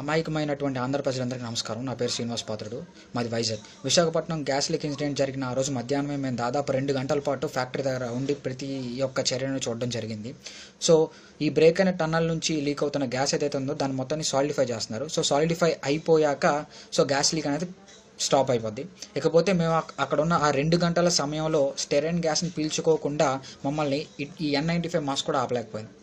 అమాయకమైనటువంటి ఆంధ్ర ప్రజలందరికీ నమస్కారం నా పేరు శ్రీనివాస్ పాత్రుడు మాది Vizag Visakhapatnam gas leak incident జరిగిన ఆ రోజు మధ్యాహ్నమే మేము దాదాపు రెండు గంటల పాటు ఫ్యాక్టరీ దగ్గర ఉండి ప్రతి ఒక్క చర్యను చూడడం జరిగింది సో ఈ బ్రేక్ అయిన టన్నల్ నుంచి లీక్ అవుతున్న గ్యాస్ ఏదైతే ఉందో దాన్ని మొత్తాన్ని సాలిడిఫై చేస్తున్నారు సో సాలిడిఫై అయిపోయాక సో గ్యాస్ లీక్ అనేది స్టాప్ అయిపోద్ది ఇకపోతే మేము అక్కడ ఉన్న ఆ రెండు గంటల సమయంలో స్టెరైన్ గ్యాస్ని పీల్చుకోకుండా మమ్మల్ని ఈ ఎన్ నైంటీ ఫైవ్ మాస్క్ కూడా ఆపలేకపోయింది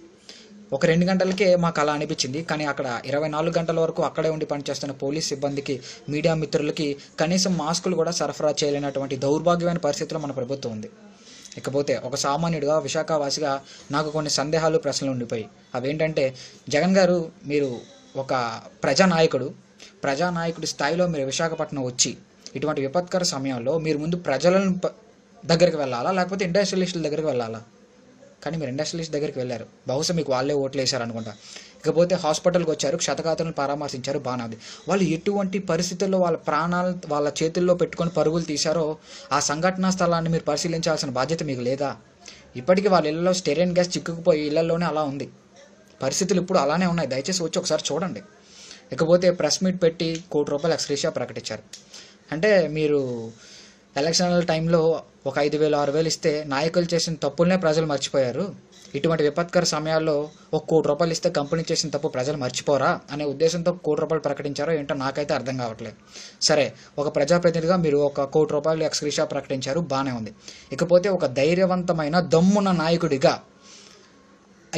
ఒక రెండు గంటలకే మాకు అలా అనిపించింది కానీ అక్కడ ఇరవై నాలుగు గంటల వరకు అక్కడే ఉండి పనిచేస్తున్న పోలీస్ సిబ్బందికి మీడియా మిత్రులకి కనీసం మాస్కులు కూడా సరఫరా చేయలేనటువంటి దౌర్భాగ్యమైన పరిస్థితిలో మన ప్రభుత్వం ఉంది ఇకపోతే ఒక సామాన్యుడిగా విశాఖవాసిగా నాకు కొన్ని సందేహాలు ప్రశ్నలు ఉండిపోయి అవేంటంటే జగన్ గారు మీరు ఒక ప్రజానాయకుడు ప్రజానాయకుడి స్థాయిలో మీరు విశాఖపట్నం వచ్చి ఇటువంటి విపత్కర సమయంలో మీరు ముందు ప్రజలను దగ్గరికి వెళ్ళాలా లేకపోతే ఇండస్ట్రియలిస్టుల దగ్గరికి వెళ్ళాలా కానీ మీరు ఇండస్ట్రియలిస్ట్ దగ్గరికి వెళ్ళారు బహుశా మీకు వాళ్ళే ఓట్లు వేశారు అనుకుంటా ఇకపోతే హాస్పిటల్కి వచ్చారు క్షతగాతులను పరామర్శించారు బాగానేది వాళ్ళు ఎటువంటి పరిస్థితుల్లో వాళ్ళ ప్రాణాలు వాళ్ళ చేతుల్లో పెట్టుకొని పరుగులు తీశారో ఆ సంఘటనా స్థలాన్ని మీరు పరిశీలించాల్సిన బాధ్యత మీకు లేదా ఇప్పటికీ వాళ్ళ ఇళ్లలో స్టెరియన్ గ్యాస్ చిక్కుకుపోయి ఇళ్లలోనే అలా ఉంది పరిస్థితులు ఇప్పుడు అలానే ఉన్నాయి దయచేసి వచ్చి ఒకసారి చూడండి ఇకపోతే ప్రెస్ మీట్ పెట్టి కోటి రూపాయలు ఎక్స్ ప్రకటించారు అంటే మీరు ఎలక్షన్ టైంలో ఒక ఐదు వేలు ఆరు వేలు ఇస్తే నాయకులు చేసిన తప్పులనే ప్రజలు మర్చిపోయారు ఇటువంటి విపత్కర సమయాల్లో ఒక కోటి రూపాయలు ఇస్తే కంపెనీ చేసిన తప్పు ప్రజలు మర్చిపోరా అనే ఉద్దేశంతో కోటి రూపాయలు ప్రకటించారో ఏంటో నాకైతే అర్థం కావట్లేదు సరే ఒక ప్రజాప్రతినిధిగా మీరు ఒక కోటి రూపాయలు ఎక్స్క్రీషా ప్రకటించారు బాగానే ఉంది ఇకపోతే ఒక ధైర్యవంతమైన దమ్మున్న నాయకుడిగా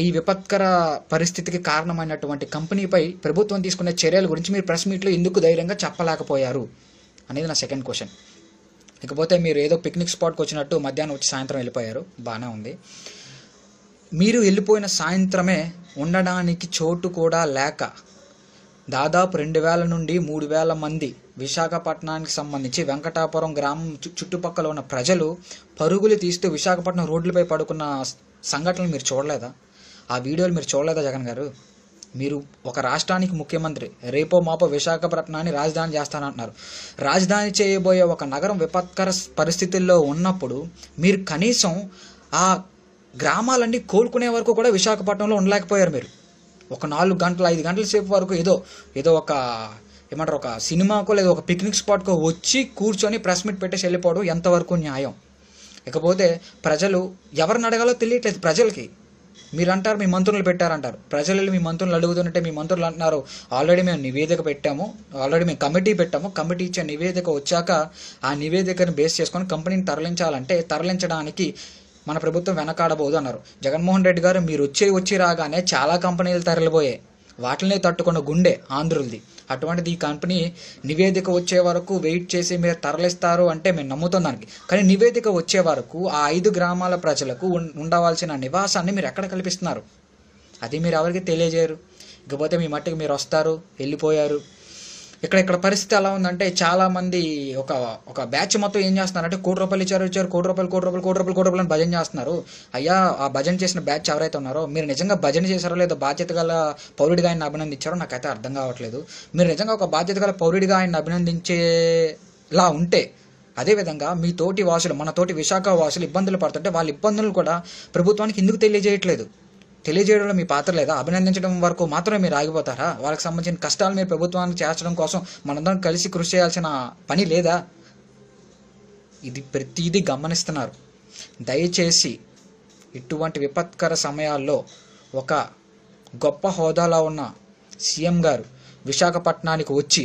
ఈ విపత్కర పరిస్థితికి కారణమైనటువంటి కంపెనీపై ప్రభుత్వం తీసుకునే చర్యల గురించి మీరు ప్రెస్ మీట్లో ఎందుకు ధైర్యంగా చెప్పలేకపోయారు అనేది నా సెకండ్ క్వశ్చన్ ఇకపోతే మీరు ఏదో పిక్నిక్ స్పాట్కి వచ్చినట్టు మధ్యాహ్నం వచ్చి సాయంత్రం వెళ్ళిపోయారు బాగానే ఉంది మీరు వెళ్ళిపోయిన సాయంత్రమే ఉండడానికి చోటు కూడా లేక దాదాపు రెండు వేల నుండి మూడు వేల మంది విశాఖపట్నానికి సంబంధించి వెంకటాపురం గ్రామం చుట్టుపక్కల ఉన్న ప్రజలు పరుగులు తీస్తూ విశాఖపట్నం రోడ్లపై పడుకున్న సంఘటనలు మీరు చూడలేదా ఆ వీడియోలు మీరు చూడలేదా జగన్ గారు మీరు ఒక రాష్ట్రానికి ముఖ్యమంత్రి రేపో మాపో విశాఖపట్నాన్ని రాజధాని చేస్తానంటున్నారు రాజధాని చేయబోయే ఒక నగరం విపత్కర పరిస్థితుల్లో ఉన్నప్పుడు మీరు కనీసం ఆ గ్రామాలన్నీ కోలుకునే వరకు కూడా విశాఖపట్నంలో ఉండలేకపోయారు మీరు ఒక నాలుగు గంటల ఐదు గంటల సేపు వరకు ఏదో ఏదో ఒక ఏమంటారు ఒక సినిమాకో లేదా ఒక పిక్నిక్ స్పాట్కో వచ్చి కూర్చొని ప్రెస్ మీట్ పెట్టేసి వెళ్ళిపోవడం ఎంతవరకు న్యాయం ఇకపోతే ప్రజలు ఎవరిని అడగాలో తెలియట్లేదు ప్రజలకి మీరు అంటారు మీ మంత్రులు పెట్టారంటారు ప్రజలు మీ మంత్రులు అడుగుతుంటే మీ మంత్రులు అంటున్నారు ఆల్రెడీ మేము నివేదిక పెట్టాము ఆల్రెడీ మేము కమిటీ పెట్టాము కమిటీ ఇచ్చే నివేదిక వచ్చాక ఆ నివేదికను బేస్ చేసుకొని కంపెనీని తరలించాలంటే తరలించడానికి మన ప్రభుత్వం వెనకాడబోదు అన్నారు జగన్మోహన్ రెడ్డి గారు మీరు వచ్చి వచ్చి రాగానే చాలా కంపెనీలు తరలిపోయాయి వాటిని తట్టుకున్న గుండె ఆంధ్రులది అటువంటిది ఈ కంపెనీ నివేదిక వచ్చే వరకు వెయిట్ చేసి మీరు తరలిస్తారు అంటే మేము నమ్ముతాం దానికి కానీ నివేదిక వచ్చే వరకు ఆ ఐదు గ్రామాల ప్రజలకు ఉండవలసిన నివాసాన్ని మీరు ఎక్కడ కల్పిస్తున్నారు అది మీరు ఎవరికి తెలియజేయరు ఇకపోతే మీ మట్టికి మీరు వస్తారు వెళ్ళిపోయారు ఇక్కడ ఇక్కడ పరిస్థితి ఎలా ఉందంటే చాలా మంది ఒక ఒక బ్యాచ్ మొత్తం ఏం చేస్తున్నారంటే కోటి రూపాయలు ఇచ్చారు ఇచ్చారు కోటి రూపాయలు కోటి రూపాయలు కోటి రూపాయలు కోటి రూపాయలు భజన చేస్తున్నారు అయ్యా ఆ భజన చేసిన బ్యాచ్ ఎవరైతే ఉన్నారో మీరు నిజంగా భజన చేశారో లేదో బాధ్యత గల పౌరుడిగా ఆయన అభినందించారో నాకైతే అర్థం కావట్లేదు మీరు నిజంగా ఒక బాధ్యత గల పౌరుడిగా ఆయన అభినందించేలా ఉంటే అదేవిధంగా మీ తోటి వాసులు మన తోటి విశాఖ వాసులు ఇబ్బందులు పడుతుంటే వాళ్ళ ఇబ్బందులు కూడా ప్రభుత్వానికి ఎందుకు తెలియజేయట్లేదు తెలియజేయడంలో మీ పాత్ర లేదా అభినందించడం వరకు మాత్రమే మీరు ఆగిపోతారా వాళ్ళకి సంబంధించిన కష్టాలు మీరు ప్రభుత్వానికి చేర్చడం కోసం మనందరం కలిసి కృషి చేయాల్సిన పని లేదా ఇది ప్రతిదీ గమనిస్తున్నారు దయచేసి ఇటువంటి విపత్కర సమయాల్లో ఒక గొప్ప హోదాలో ఉన్న సీఎం గారు విశాఖపట్నానికి వచ్చి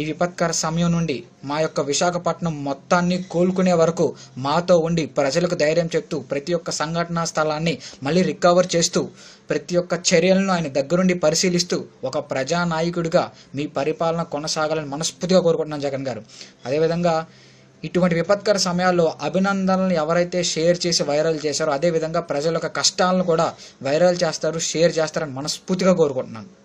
ఈ విపత్కర సమయం నుండి మా యొక్క విశాఖపట్నం మొత్తాన్ని కోలుకునే వరకు మాతో ఉండి ప్రజలకు ధైర్యం చెప్తూ ప్రతి ఒక్క సంఘటనా స్థలాన్ని మళ్ళీ రికవర్ చేస్తూ ప్రతి ఒక్క చర్యలను ఆయన దగ్గరుండి పరిశీలిస్తూ ఒక ప్రజానాయకుడిగా మీ పరిపాలన కొనసాగాలని మనస్ఫూర్తిగా కోరుకుంటున్నాను జగన్ గారు అదేవిధంగా ఇటువంటి విపత్కర సమయాల్లో అభినందనలు ఎవరైతే షేర్ చేసి వైరల్ చేశారో అదేవిధంగా ప్రజల యొక్క కష్టాలను కూడా వైరల్ చేస్తారు షేర్ చేస్తారని మనస్ఫూర్తిగా కోరుకుంటున్నాను